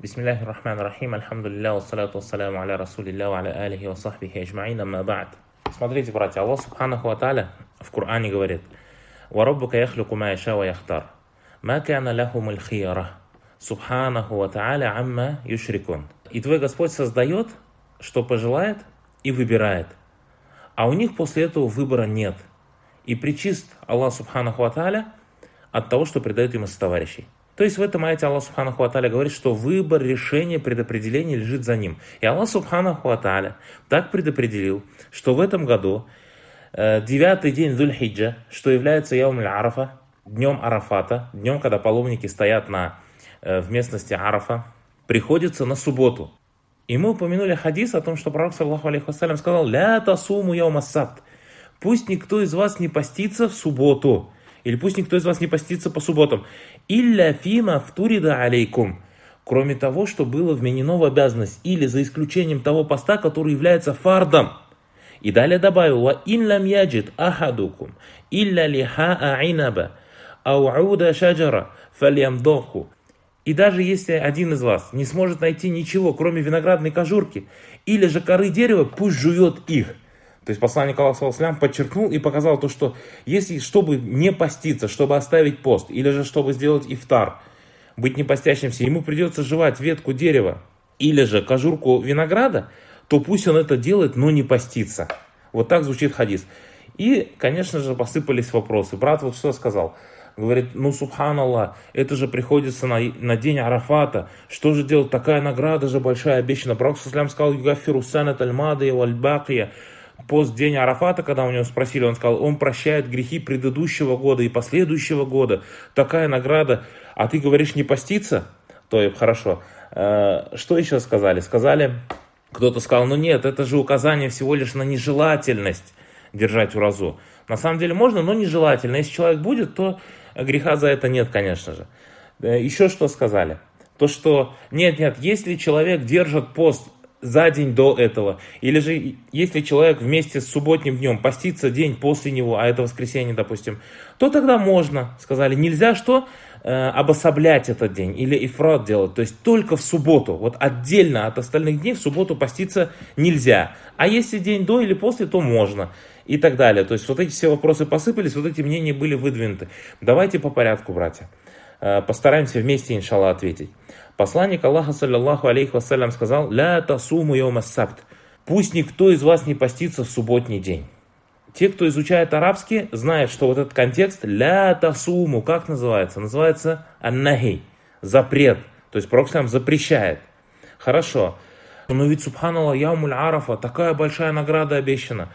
Бисмиллахи рахман рахим, альхамдулилля, вассалату вассаляму аля расулилля, аля алихи ва сахбихи ажмаин, амма ба'д. Смотрите, братья, Аллах Субханаху Аталя в Коране говорит, «Вараббука яхлюку ма яша ва яхтар, ма кяна лахум аль-хияра, Субханаху Ва И твой Господь создает, что пожелает, и выбирает. А у них после этого выбора нет. И причист Аллах Субханаху Аталя от того, что предает им из товарищей. То есть в этом аяте Аллах Субхану Хуаталя говорит, что выбор, решение, предопределение лежит за ним. И Аллах Субхану Хуаталя так предопределил, что в этом году э, девятый день Дульхиджа, что является Яум Арафа, днем Арафата, днем, когда паломники стоят на, э, в местности Арафа, приходится на субботу. И мы упомянули хадис о том, что пророк, саллаху алейхи сказал «Ля тасуму яума сабт» «Пусть никто из вас не постится в субботу» или «Пусть никто из вас не постится по субботам». «Илля фима втурида алейкум» кроме того, что было вменено в обязанность, или за исключением того поста, который является фардом. И далее добавил «Ва инлам яджид ахадукум илля лиха аинаба аууда шаджара фальямдоху». И даже если один из вас не сможет найти ничего, кроме виноградной кожурки или же коры дерева, пусть жует их – то есть посланник Аллаха Салам подчеркнул и показал то, что если, чтобы не поститься, чтобы оставить пост, или же чтобы сделать ифтар, быть непостящимся, ему придется жевать ветку дерева или же кожурку винограда, то пусть он это делает, но не постится. Вот так звучит хадис. И, конечно же, посыпались вопросы. Брат вот что сказал? Говорит, ну, субханаллах, это же приходится на, на день Арафата. Что же делать? Такая награда же большая обещана. Пророк Саслям сказал, югафиру санат аль-мадия валь пост день Арафата, когда у него спросили, он сказал, он прощает грехи предыдущего года и последующего года. Такая награда. А ты говоришь не поститься? То и хорошо. Э, что еще сказали? Сказали, кто-то сказал, ну нет, это же указание всего лишь на нежелательность держать уразу. На самом деле можно, но нежелательно. Если человек будет, то греха за это нет, конечно же. Э, еще что сказали? То, что нет, нет, если человек держит пост за день до этого. Или же, если человек вместе с субботним днем постится день после него, а это воскресенье, допустим, то тогда можно. Сказали, нельзя что? Э, обособлять этот день или ифрат делать. То есть только в субботу. Вот отдельно от остальных дней в субботу поститься нельзя. А если день до или после, то можно. И так далее. То есть вот эти все вопросы посыпались, вот эти мнения были выдвинуты. Давайте по порядку, братья. Э, постараемся вместе, иншалла, ответить. Посланник Аллаха, саллиллаху алейхи вассалям, сказал, «Ля тасуму йома сабт» «Пусть никто из вас не постится в субботний день». Те, кто изучает арабский, знают, что вот этот контекст «ля тасуму» как называется? Называется «аннахи» – запрет. То есть Пророк сам запрещает. Хорошо. Но «Ну ведь, субханаллах, яумуль арафа, такая большая награда обещана.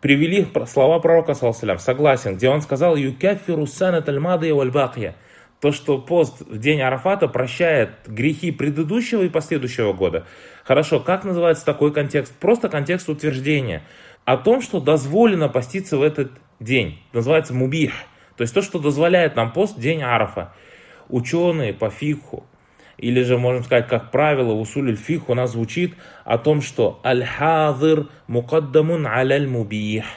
Привели слова пророка, саллиллаху согласен, где он сказал «юкафиру санат аль-мады валь-бакья» то, что пост в день Арафата прощает грехи предыдущего и последующего года. Хорошо, как называется такой контекст? Просто контекст утверждения о том, что дозволено поститься в этот день. Называется мубих. То есть то, что дозволяет нам пост в день Арафа. Ученые по фиху, или же, можем сказать, как правило, в усуль фих у нас звучит о том, что аль хазир мукаддамун аляль мубих –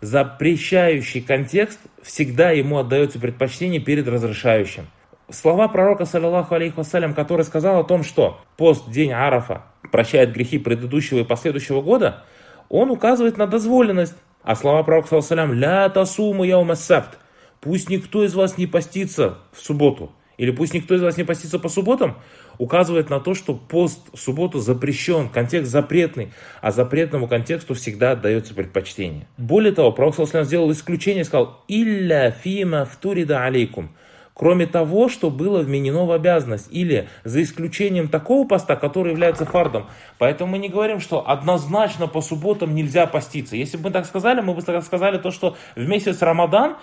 запрещающий контекст всегда ему отдается предпочтение перед разрешающим. Слова пророка, саллиллаху алейхи вассалям, который сказал о том, что пост день Арафа прощает грехи предыдущего и последующего года, он указывает на дозволенность. А слова пророка, саллиллаху алейхи ля тасуму яумассабт, пусть никто из вас не постится в субботу или пусть никто из вас не постится по субботам, указывает на то, что пост в субботу запрещен, контекст запретный, а запретному контексту всегда отдается предпочтение. Более того, Пророк сделал исключение и сказал «Илля фима втурида алейкум» кроме того, что было вменено в обязанность, или за исключением такого поста, который является фардом. Поэтому мы не говорим, что однозначно по субботам нельзя поститься. Если бы мы так сказали, мы бы сказали то, что в месяц Рамадан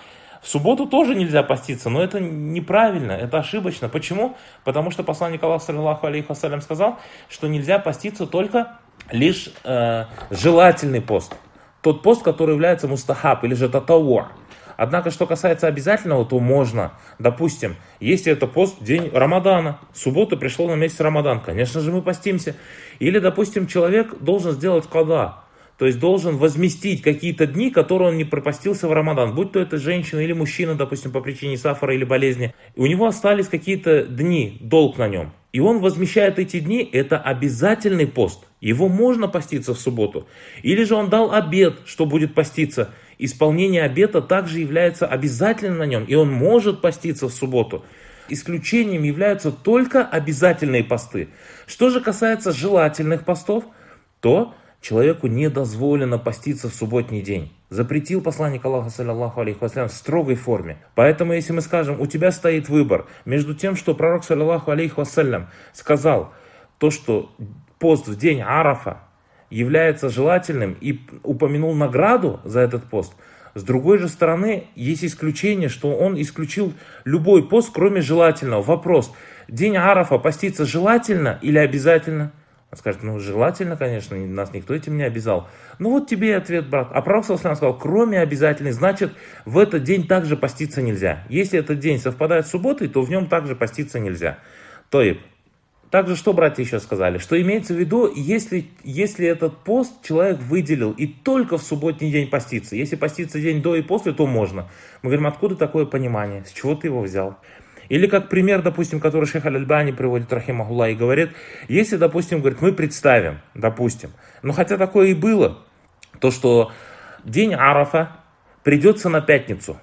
в субботу тоже нельзя поститься, но это неправильно, это ошибочно. Почему? Потому что посланник Аллаха, саллиллаху алейхи вассалям, сказал, что нельзя поститься только лишь э, желательный пост. Тот пост, который является мустахаб или же татаур. Однако, что касается обязательного, то можно. Допустим, если это пост день Рамадана, суббота пришло на месяц Рамадан, конечно же мы постимся. Или, допустим, человек должен сделать кода, то есть должен возместить какие-то дни, которые он не пропастился в Рамадан. Будь то это женщина или мужчина, допустим, по причине сафара или болезни. У него остались какие-то дни, долг на нем. И он возмещает эти дни, это обязательный пост. Его можно поститься в субботу. Или же он дал обед, что будет поститься. Исполнение обета также является обязательным на нем, и он может поститься в субботу. Исключением являются только обязательные посты. Что же касается желательных постов, то Человеку не дозволено поститься в субботний день. Запретил посланник Аллаха, саллиллаху алейхи вассалям, в строгой форме. Поэтому, если мы скажем, у тебя стоит выбор между тем, что пророк, саллиллаху алейхи вассалям, сказал, то, что пост в день Арафа является желательным и упомянул награду за этот пост, с другой же стороны, есть исключение, что он исключил любой пост, кроме желательного. Вопрос, день Арафа поститься желательно или обязательно – он скажет, ну, желательно, конечно, нас никто этим не обязал. Ну, вот тебе и ответ, брат. А пророк Саласлам сказал, кроме обязательных, значит, в этот день также поститься нельзя. Если этот день совпадает с субботой, то в нем также поститься нельзя. То и также что братья еще сказали? Что имеется в виду, если, если этот пост человек выделил и только в субботний день поститься. Если поститься день до и после, то можно. Мы говорим, откуда такое понимание? С чего ты его взял? Или как пример, допустим, который шейх Аль-Альбани приводит, Рахимахулла, и говорит, если, допустим, говорит, мы представим, допустим, но ну, хотя такое и было, то, что день Арафа придется на пятницу.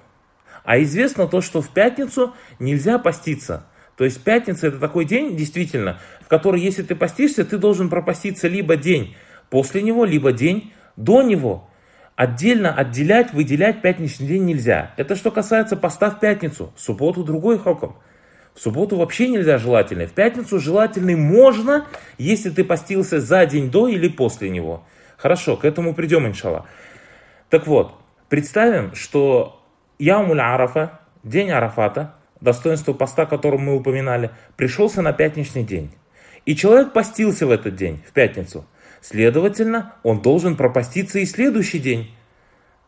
А известно то, что в пятницу нельзя поститься. То есть пятница это такой день, действительно, в который, если ты постишься, ты должен пропаститься либо день после него, либо день до него. Отдельно отделять, выделять пятничный день нельзя. Это что касается поста в пятницу. В субботу другой хоком. В субботу вообще нельзя желательный. В пятницу желательный можно, если ты постился за день до или после него. Хорошо, к этому придем, иншалла. Так вот, представим, что Яумуль Арафа, день Арафата, достоинство поста, о мы упоминали, пришелся на пятничный день. И человек постился в этот день, в пятницу – Следовательно, он должен пропаститься и следующий день.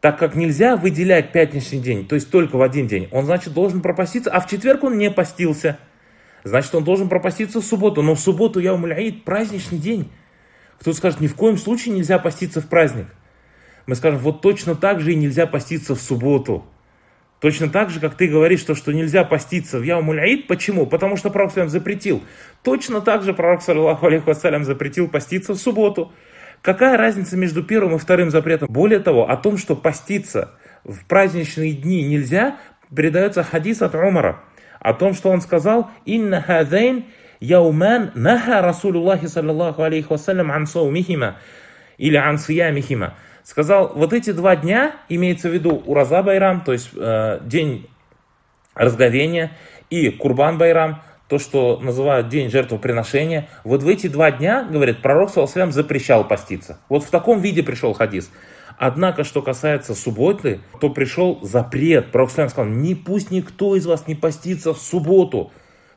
Так как нельзя выделять пятничный день, то есть только в один день, он, значит, должен пропаститься, а в четверг он не постился. Значит, он должен пропаститься в субботу. Но в субботу, я умоляю праздничный день. Кто-то скажет, ни в коем случае нельзя поститься в праздник. Мы скажем, вот точно так же и нельзя поститься в субботу. Точно так же, как ты говоришь, то, что нельзя поститься в Яумуль-Аид. Почему? Потому что Пророк Салям запретил. Точно так же Пророк Саллаху Алейху Ассалям запретил поститься в субботу. Какая разница между первым и вторым запретом? Более того, о том, что поститься в праздничные дни нельзя, передается хадис от Умара. О том, что он сказал «Инна хазейн яуман наха расулуллахи саллаллаху алейхи вассалям ан саумихима» или «ан сиямихима» сказал, вот эти два дня, имеется в виду Ураза Байрам, то есть э, день разговения, и Курбан Байрам, то, что называют день жертвоприношения, вот в эти два дня, говорит, пророк Саласлям запрещал поститься. Вот в таком виде пришел хадис. Однако, что касается субботы, то пришел запрет. Пророк Салам сказал, не пусть никто из вас не постится в субботу.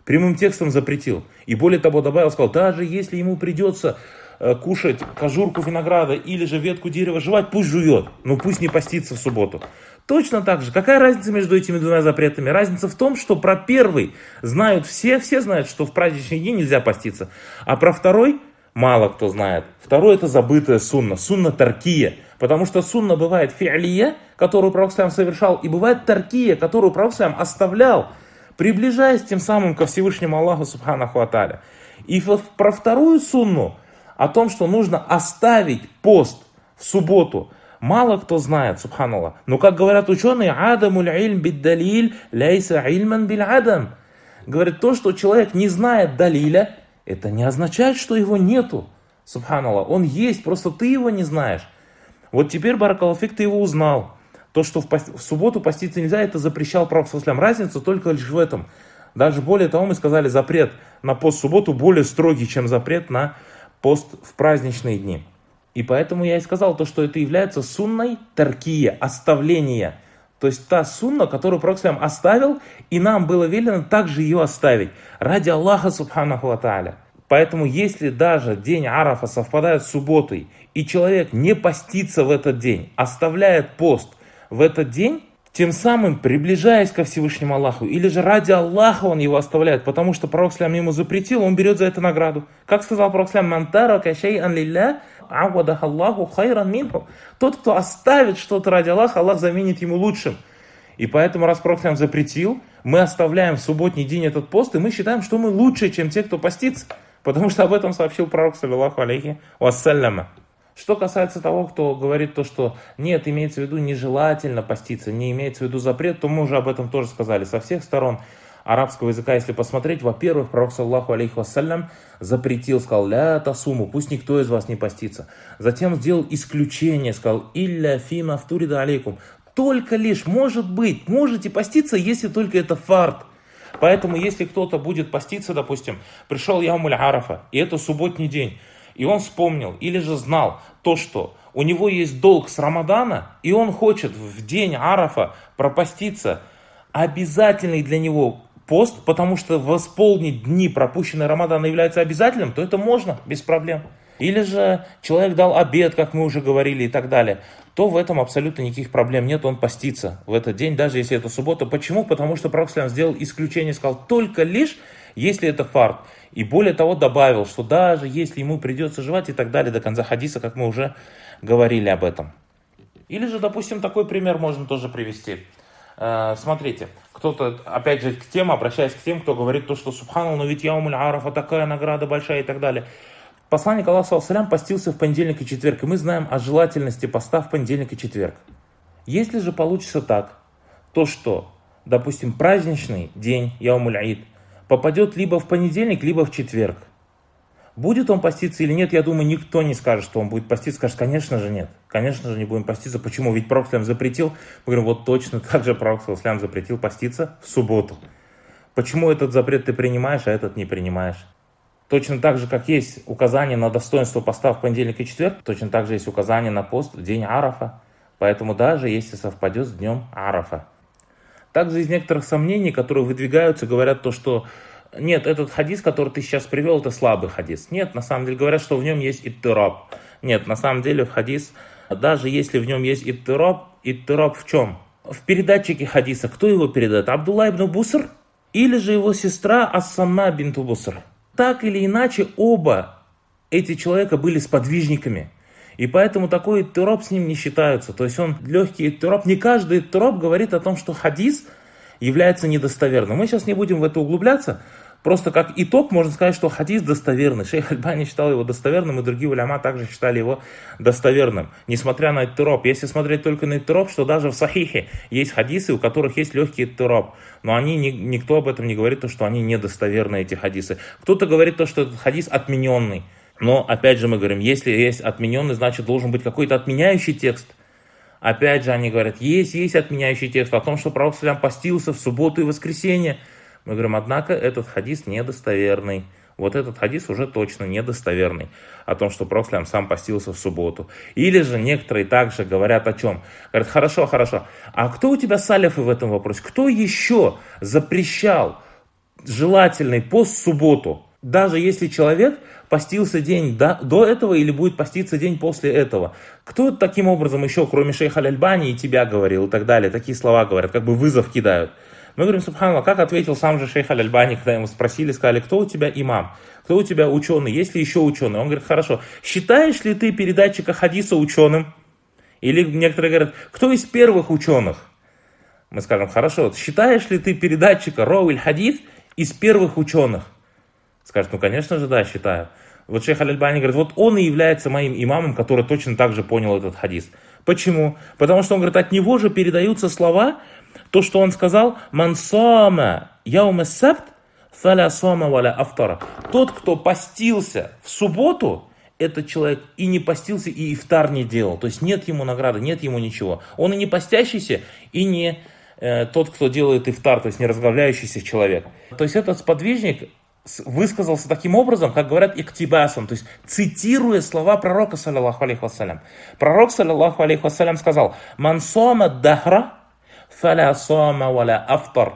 Прямым текстом запретил. И более того добавил, сказал, даже если ему придется Э, кушать кожурку винограда или же ветку дерева жевать, пусть жует, но пусть не постится в субботу. Точно так же. Какая разница между этими двумя запретами? Разница в том, что про первый знают все, все знают, что в праздничный день нельзя поститься. А про второй мало кто знает. второй это забытая сунна, сунна таркия. Потому что сунна бывает фиалия, которую пророк сам совершал, и бывает таркия, которую пророк сам оставлял, приближаясь тем самым ко Всевышнему Аллаху Субханаху Аталя. И про вторую сунну о том, что нужно оставить пост в субботу. Мало кто знает, субханаллах. Но как говорят ученые, адамуль ильм бид далиль, ляйса ильман биль адам. Говорит, то, что человек не знает далиля, это не означает, что его нету. Субханаллах, он есть, просто ты его не знаешь. Вот теперь, Баракалафик, ты его узнал. То, что в, пост... в субботу поститься нельзя, это запрещал Пророк Суслям. Разница только лишь в этом. Даже более того, мы сказали, запрет на пост субботу более строгий, чем запрет на пост в праздничные дни. И поэтому я и сказал то, что это является сунной таркия, оставление. То есть та сунна, которую Пророк оставил, и нам было велено также ее оставить. Ради Аллаха Субханаху Ата'аля. Поэтому если даже день Арафа совпадает с субботой, и человек не постится в этот день, оставляет пост в этот день, тем самым приближаясь ко Всевышнему Аллаху, или же ради Аллаха он его оставляет, потому что пророк Слям ему запретил, он берет за это награду. Как сказал пророк Слям, «Мантара кашей ан лилля, агвадах Аллаху хайран минху». Тот, кто оставит что-то ради Аллаха, Аллах заменит ему лучшим. И поэтому, раз пророк Слям запретил, мы оставляем в субботний день этот пост, и мы считаем, что мы лучше, чем те, кто постится. Потому что об этом сообщил пророк, саллиллаху алейхи вассаляма. Что касается того, кто говорит то, что нет, имеется в виду нежелательно поститься, не имеется в виду запрет, то мы уже об этом тоже сказали со всех сторон арабского языка, если посмотреть, во-первых, пророк, саллаху алейхи вассалям, запретил, сказал, ля тасуму, пусть никто из вас не постится. Затем сделал исключение, сказал, илля фима втурида алейкум. Только лишь, может быть, можете поститься, если только это фарт. Поэтому, если кто-то будет поститься, допустим, пришел Ямуль Арафа, и это субботний день, и он вспомнил или же знал то, что у него есть долг с Рамадана, и он хочет в день Арафа пропаститься, обязательный для него пост, потому что восполнить дни, пропущенные Рамадана, является обязательным, то это можно без проблем. Или же человек дал обед, как мы уже говорили и так далее, то в этом абсолютно никаких проблем нет, он постится в этот день, даже если это суббота. Почему? Потому что Пророк сделал исключение, сказал только лишь если это фарт. И более того добавил, что даже если ему придется жевать и так далее до конца хадиса, как мы уже говорили об этом. Или же, допустим, такой пример можно тоже привести. Э, смотрите, кто-то, опять же, к тем, обращаясь к тем, кто говорит то, что Субхану, но ведь Яумуль Арафа такая награда большая и так далее. Посланник Аллаха Салам постился в понедельник и четверг, и мы знаем о желательности поста в понедельник и четверг. Если же получится так, то что, допустим, праздничный день Яумуль Аид – попадет либо в понедельник, либо в четверг. Будет он поститься или нет, я думаю, никто не скажет, что он будет поститься. Скажет, конечно же нет. Конечно же не будем поститься. Почему? Ведь Пророк Слям запретил. Мы говорим, вот точно так же Пророк Слям запретил поститься в субботу. Почему этот запрет ты принимаешь, а этот не принимаешь? Точно так же, как есть указание на достоинство поста в понедельник и четверг, точно так же есть указание на пост в день Арафа. Поэтому даже если совпадет с днем Арафа – также из некоторых сомнений, которые выдвигаются, говорят то, что нет, этот хадис, который ты сейчас привел, это слабый хадис. Нет, на самом деле говорят, что в нем есть иттираб. Нет, на самом деле в хадис, даже если в нем есть иттираб, иттираб в чем? В передатчике хадиса. Кто его передает? Абдулла ибн Буср или же его сестра Ассама бинту Буср? Так или иначе, оба эти человека были сподвижниками и поэтому такой туроп с ним не считаются. То есть он легкий туроп. Не каждый туроп говорит о том, что хадис является недостоверным. Мы сейчас не будем в это углубляться. Просто как итог можно сказать, что хадис достоверный. Шейх Альбани считал его достоверным, и другие уляма также считали его достоверным. Несмотря на Туроп. Если смотреть только на Туроп, что даже в Сахихе есть хадисы, у которых есть легкий Туроп. Но они, никто об этом не говорит, то, что они недостоверны, эти хадисы. Кто-то говорит то, что этот хадис отмененный. Но, опять же, мы говорим, если есть отмененный, значит, должен быть какой-то отменяющий текст. Опять же, они говорят, есть, есть отменяющий текст о том, что пророк Салям постился в субботу и воскресенье. Мы говорим, однако, этот хадис недостоверный. Вот этот хадис уже точно недостоверный. О том, что пророк Салям сам постился в субботу. Или же некоторые также говорят о чем? Говорят, хорошо, хорошо. А кто у тебя салифы в этом вопросе? Кто еще запрещал желательный пост субботу? Даже если человек постился день до, до этого или будет поститься день после этого. Кто таким образом еще, кроме шейха Аль-Альбани и тебя говорил и так далее, такие слова говорят, как бы вызов кидают. Мы говорим, Субханаллах, как ответил сам же шейх Аль-Альбани, когда ему спросили, сказали, кто у тебя имам, кто у тебя ученый, есть ли еще ученый? Он говорит, хорошо, считаешь ли ты передатчика хадиса ученым? Или некоторые говорят, кто из первых ученых? Мы скажем, хорошо, считаешь ли ты передатчика Роуиль Хадис из первых ученых? Скажет, ну, конечно же, да, считаю. Вот шейх Аль-Альбани говорит, вот он и является моим имамом, который точно так же понял этот хадис. Почему? Потому что он говорит, от него же передаются слова, то, что он сказал, «Мансама яума сабт, фаля сома валя автора». Тот, кто постился в субботу, этот человек и не постился, и ифтар не делал. То есть нет ему награды, нет ему ничего. Он и не постящийся, и не э, тот, кто делает ифтар, то есть не разговляющийся человек. То есть этот сподвижник высказался таким образом, как говорят иктибасом, то есть цитируя слова пророка, саллиллаху алейхи вассалям. Пророк, саллиллаху алейхи вассалям, сказал, «Мансома дахра, фаля сома валя афтар».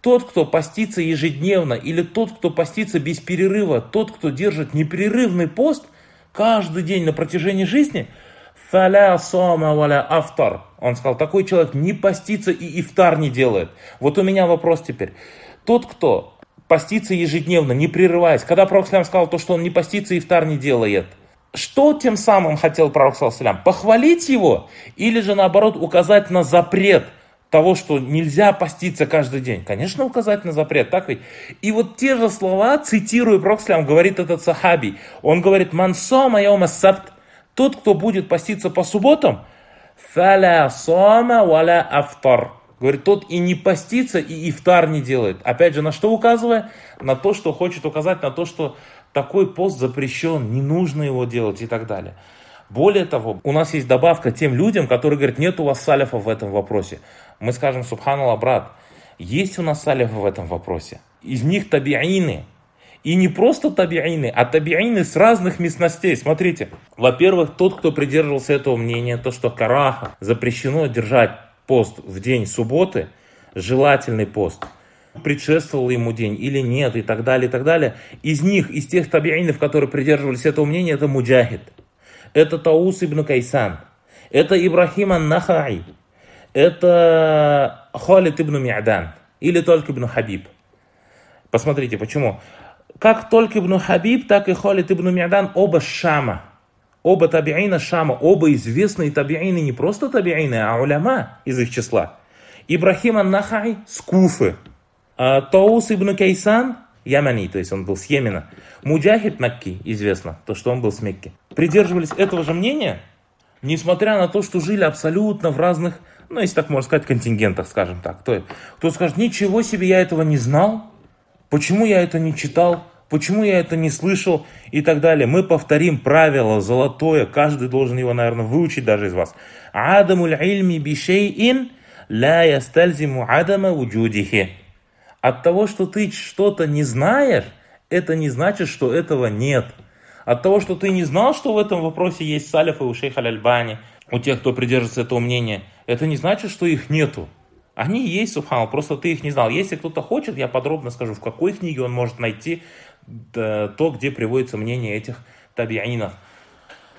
Тот, кто постится ежедневно, или тот, кто постится без перерыва, тот, кто держит непрерывный пост каждый день на протяжении жизни, фаля сома валя афтар. Он сказал, такой человек не постится и ифтар не делает. Вот у меня вопрос теперь. Тот, кто поститься ежедневно, не прерываясь. Когда пророк Салям сказал то, что он не постится и втар не делает, что тем самым хотел пророк Салям? Похвалить его или же наоборот указать на запрет того, что нельзя поститься каждый день? Конечно, указать на запрет, так ведь? И вот те же слова, цитирую пророк Салям, говорит этот сахаби. Он говорит, «Мансо майома сабт» тот, кто будет поститься по субботам, «Фаля сома валя афтар» Говорит, тот и не постится, и ифтар не делает. Опять же, на что указывая? На то, что хочет указать, на то, что такой пост запрещен, не нужно его делать и так далее. Более того, у нас есть добавка тем людям, которые говорят, нет у вас салифа в этом вопросе. Мы скажем, субханаллах, брат, есть у нас салифа в этом вопросе. Из них табиины. И не просто табиины, а табиины с разных местностей. Смотрите, во-первых, тот, кто придерживался этого мнения, то, что караха запрещено держать пост в день субботы, желательный пост, предшествовал ему день или нет, и так далее, и так далее. Из них, из тех табиинов, которые придерживались этого мнения, это Муджахид, это Таус ибн Кайсан, это Ибрахим ан-Нахаи, это Халид ибн миадан или только ибн Хабиб. Посмотрите, почему. Как только ибн Хабиб, так и Халид ибн миадан оба Шама – Оба табиина Шама, оба известные табиины, не просто табиины, а уляма из их числа. Ибрахим аннахай нахай с Куфы. А Таус ибн Кейсан Ямани, то есть он был с Йемена. Муджахид Макки, известно, то, что он был с Мекки. Придерживались этого же мнения, несмотря на то, что жили абсолютно в разных, ну, если так можно сказать, контингентах, скажем так. Кто, кто скажет, ничего себе, я этого не знал, почему я это не читал, почему я это не слышал и так далее. Мы повторим правило золотое, каждый должен его, наверное, выучить даже из вас. Адамуль ильми бишей ин ля ястальзиму адама уджудихи. От того, что ты что-то не знаешь, это не значит, что этого нет. От того, что ты не знал, что в этом вопросе есть салифы у шейха Аль-Альбани, у тех, кто придерживается этого мнения, это не значит, что их нету. Они есть, субханал, просто ты их не знал. Если кто-то хочет, я подробно скажу, в какой книге он может найти то, где приводится мнение этих табианинов.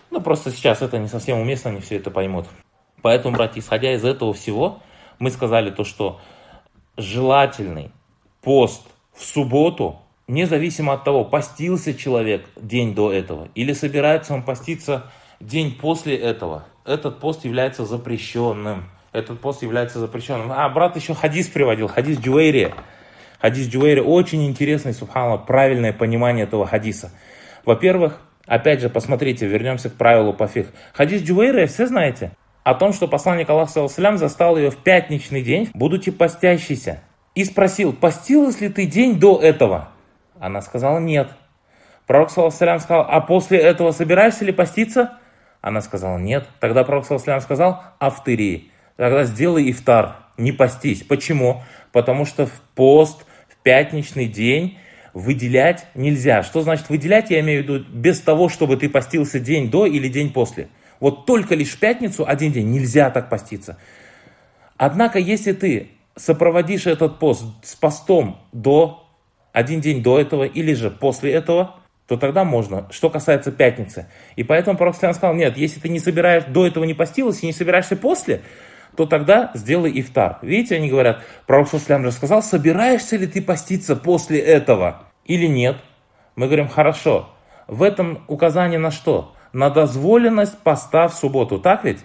Ну, просто сейчас это не совсем уместно, они все это поймут. Поэтому, братья, исходя из этого всего, мы сказали то, что желательный пост в субботу, независимо от того, постился человек день до этого или собирается он поститься день после этого, этот пост является запрещенным. Этот пост является запрещенным. А брат еще хадис приводил, хадис Джуэри Хадис Джуэйри очень интересный, субханала, правильное понимание этого хадиса. Во-первых, опять же, посмотрите, вернемся к правилу пофиг. Хадис Джуэйри все знаете? О том, что посланник Аллаха застал ее в пятничный день, будучи постящейся, И спросил, постилась ли ты день до этого? Она сказала, нет. Пророк, саллаху сказал, а после этого собираешься ли поститься? Она сказала, нет. Тогда пророк, саллаху сказал, автыри. Тогда сделай ифтар, не постись. Почему? потому что в пост, в пятничный день выделять нельзя. Что значит выделять? Я имею в виду без того, чтобы ты постился день до или день после. Вот только лишь в пятницу один день нельзя так поститься. Однако, если ты сопроводишь этот пост с постом до один день до этого или же после этого, то тогда можно, что касается пятницы. И поэтому пророк сказал, нет, если ты не собираешь, до этого не постилась и не собираешься после, то тогда сделай ифтар. Видите, они говорят, пророк Суслям же сказал, собираешься ли ты поститься после этого или нет? Мы говорим, хорошо, в этом указание на что? На дозволенность поста в субботу, так ведь?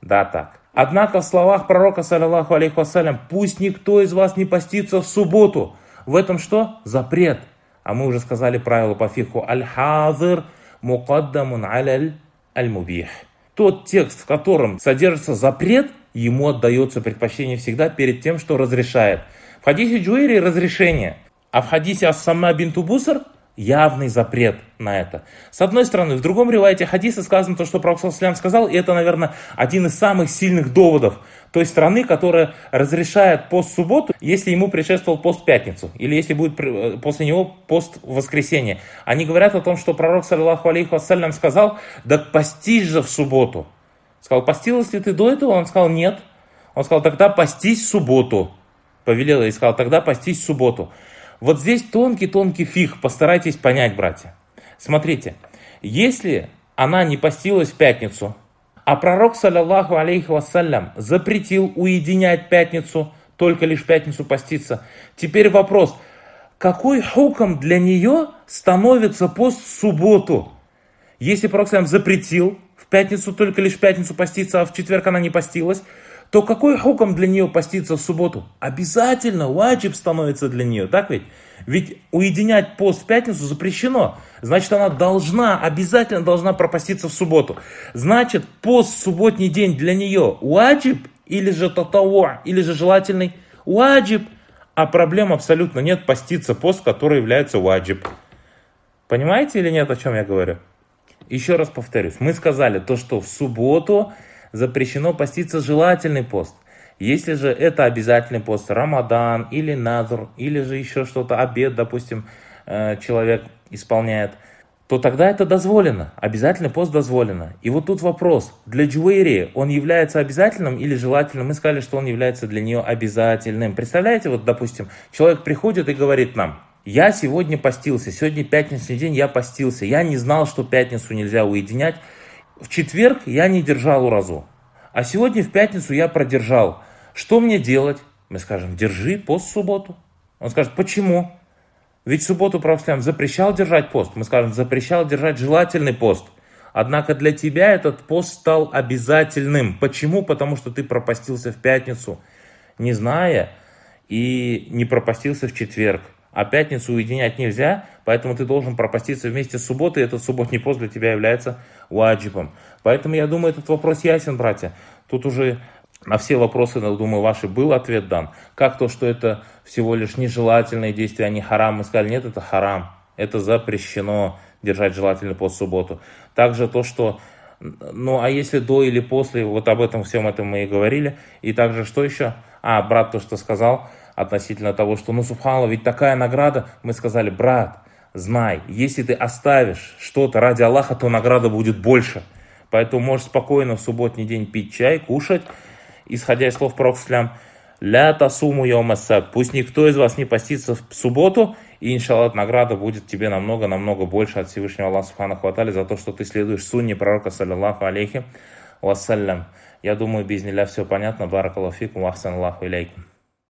Да, так. Однако в словах пророка, саллиллаху алейхи вассалям, пусть никто из вас не постится в субботу. В этом что? Запрет. А мы уже сказали правило по фиху. Аль-хазыр мукаддамун аляль аль-мубих. Тот текст, в котором содержится запрет, ему отдается предпочтение всегда перед тем, что разрешает. В хадисе Джуэри разрешение, а в хадисе Ассама бин Тубусар явный запрет на это. С одной стороны, в другом ревайте хадиса сказано то, что Пророк сказал, и это, наверное, один из самых сильных доводов той страны, которая разрешает пост субботу, если ему предшествовал пост пятницу, или если будет э, после него пост воскресенье. Они говорят о том, что пророк, саллиллаху алейхи вассалям, сказал, да постишь же в субботу. Сказал, постилась ли ты до этого? Он сказал, нет. Он сказал, тогда постись в субботу. Повелел и сказал, тогда постись в субботу. Вот здесь тонкий-тонкий фиг, постарайтесь понять, братья. Смотрите, если она не постилась в пятницу, а пророк, саллиллаху алейхи вассалям, запретил уединять пятницу, только лишь пятницу поститься. Теперь вопрос, какой хуком для нее становится пост в субботу? Если пророк салям запретил, пятницу только лишь в пятницу поститься, а в четверг она не постилась, то какой хуком для нее поститься в субботу? Обязательно ваджиб становится для нее, так ведь? Ведь уединять пост в пятницу запрещено. Значит, она должна, обязательно должна пропаститься в субботу. Значит, пост в субботний день для нее ваджиб или же татауа, или же желательный ваджиб. А проблем абсолютно нет поститься пост, который является ваджиб. Понимаете или нет, о чем я говорю? Еще раз повторюсь, мы сказали то, что в субботу запрещено поститься желательный пост. Если же это обязательный пост, Рамадан или Назр, или же еще что-то, обед, допустим, э, человек исполняет, то тогда это дозволено. Обязательный пост дозволено. И вот тут вопрос. Для Джуэри он является обязательным или желательным? Мы сказали, что он является для нее обязательным. Представляете, вот, допустим, человек приходит и говорит нам, я сегодня постился, сегодня пятничный день, я постился. Я не знал, что пятницу нельзя уединять. В четверг я не держал уразу. А сегодня в пятницу я продержал. Что мне делать? Мы скажем, держи пост в субботу. Он скажет, почему? Ведь в субботу православие запрещал держать пост. Мы скажем, запрещал держать желательный пост. Однако для тебя этот пост стал обязательным. Почему? Потому что ты пропастился в пятницу, не зная, и не пропастился в четверг а пятницу уединять нельзя, поэтому ты должен пропаститься вместе с субботой, и этот субботний пост для тебя является уаджибом. Поэтому я думаю, этот вопрос ясен, братья. Тут уже на все вопросы, думаю, ваши был ответ дан. Как то, что это всего лишь нежелательные действия, а не харам? Мы сказали, нет, это харам. Это запрещено держать желательно по субботу. Также то, что ну, а если до или после, вот об этом всем этом мы и говорили. И также что еще? А, брат то, что сказал, относительно того, что, ну, Субханала, ведь такая награда, мы сказали, брат, знай, если ты оставишь что-то ради Аллаха, то награда будет больше. Поэтому можешь спокойно в субботний день пить чай, кушать, исходя из слов Пророка «Ля тасуму йомасак». Пусть никто из вас не постится в субботу, и, иншаллах, награда будет тебе намного-намного больше от Всевышнего Аллаха Субхану Хватали за то, что ты следуешь сунне пророка, саллиллаху алейхи вассалям. Я думаю, без неля все понятно. Баракаллаху фикум, ахсан Аллаху илейкум.